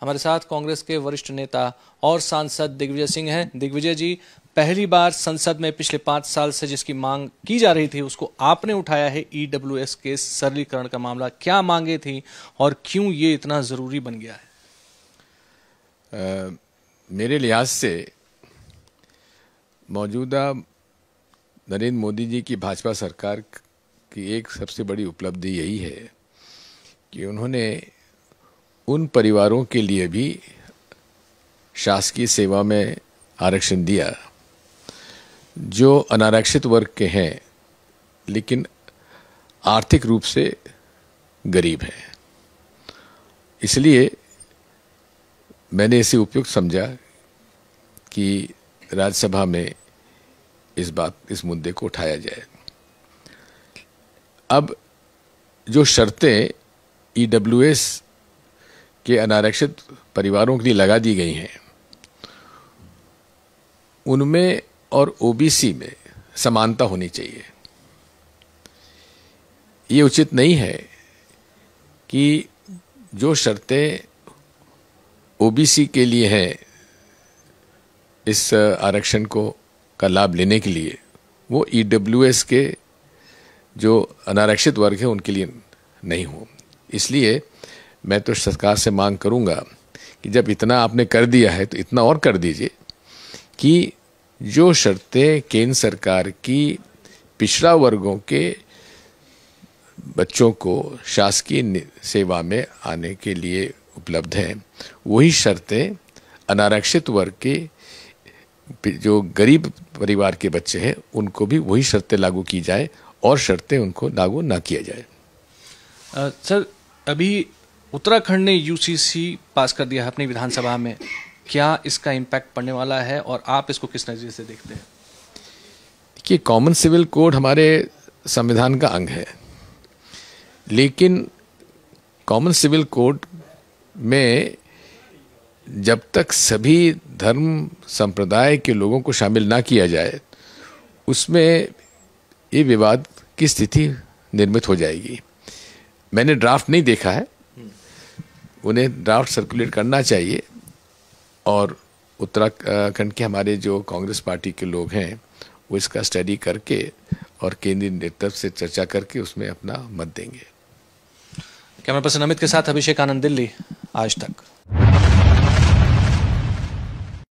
हमारे साथ कांग्रेस के वरिष्ठ नेता और सांसद दिग्विजय सिंह हैं दिग्विजय जी पहली बार संसद में पिछले पांच साल से जिसकी मांग की जा रही थी उसको आपने उठाया है ईडब्ल्यू e के सरलीकरण का मामला क्या मांगे थी और क्यों ये इतना ज़रूरी बन गया है आ, मेरे लिहाज से मौजूदा नरेंद्र मोदी जी की भाजपा सरकार की एक सबसे बड़ी उपलब्धि यही है कि उन्होंने उन परिवारों के लिए भी शासकीय सेवा में आरक्षण दिया जो अनारक्षित वर्ग के हैं लेकिन आर्थिक रूप से गरीब हैं इसलिए मैंने इसे उपयुक्त समझा कि राज्यसभा में इस बात इस मुद्दे को उठाया जाए अब जो शर्तें ई e एस के अनारक्षित परिवारों के लिए लगा दी गई हैं उनमें और ओबीसी में समानता होनी चाहिए ये उचित नहीं है कि जो शर्तें ओबीसी के लिए हैं इस आरक्षण को का लाभ लेने के लिए वो ईडब्ल्यूएस e के जो अनारक्षित वर्ग हैं उनके लिए नहीं हो इसलिए मैं तो सरकार से मांग करूँगा कि जब इतना आपने कर दिया है तो इतना और कर दीजिए कि जो शर्तें केंद्र सरकार की पिछड़ा वर्गों के बच्चों को शासकीय सेवा में आने के लिए उपलब्ध हैं वही शर्तें अनारक्षित वर्ग के जो गरीब परिवार के बच्चे हैं उनको भी वही शर्तें लागू की जाए और शर्तें उनको लागू ना किया जाए आ, सर अभी उत्तराखंड ने यूसीसी पास कर दिया है अपनी विधानसभा में क्या इसका इम्पैक्ट पड़ने वाला है और आप इसको किस नज़रिए से देखते हैं देखिए कॉमन सिविल कोड हमारे संविधान का अंग है लेकिन कॉमन सिविल कोड में जब तक सभी धर्म संप्रदाय के लोगों को शामिल ना किया जाए उसमें ये विवाद की स्थिति निर्मित हो जाएगी मैंने ड्राफ्ट नहीं देखा है उन्हें ड्राफ्ट सर्कुलेट करना चाहिए और उत्तराखंड के हमारे जो कांग्रेस पार्टी के लोग हैं वो इसका स्टडी करके और केंद्रीय नेतृत्व से चर्चा करके उसमें अपना मत देंगे कैमरा पर्सन अमित के साथ अभिषेक आनंद दिल्ली आज तक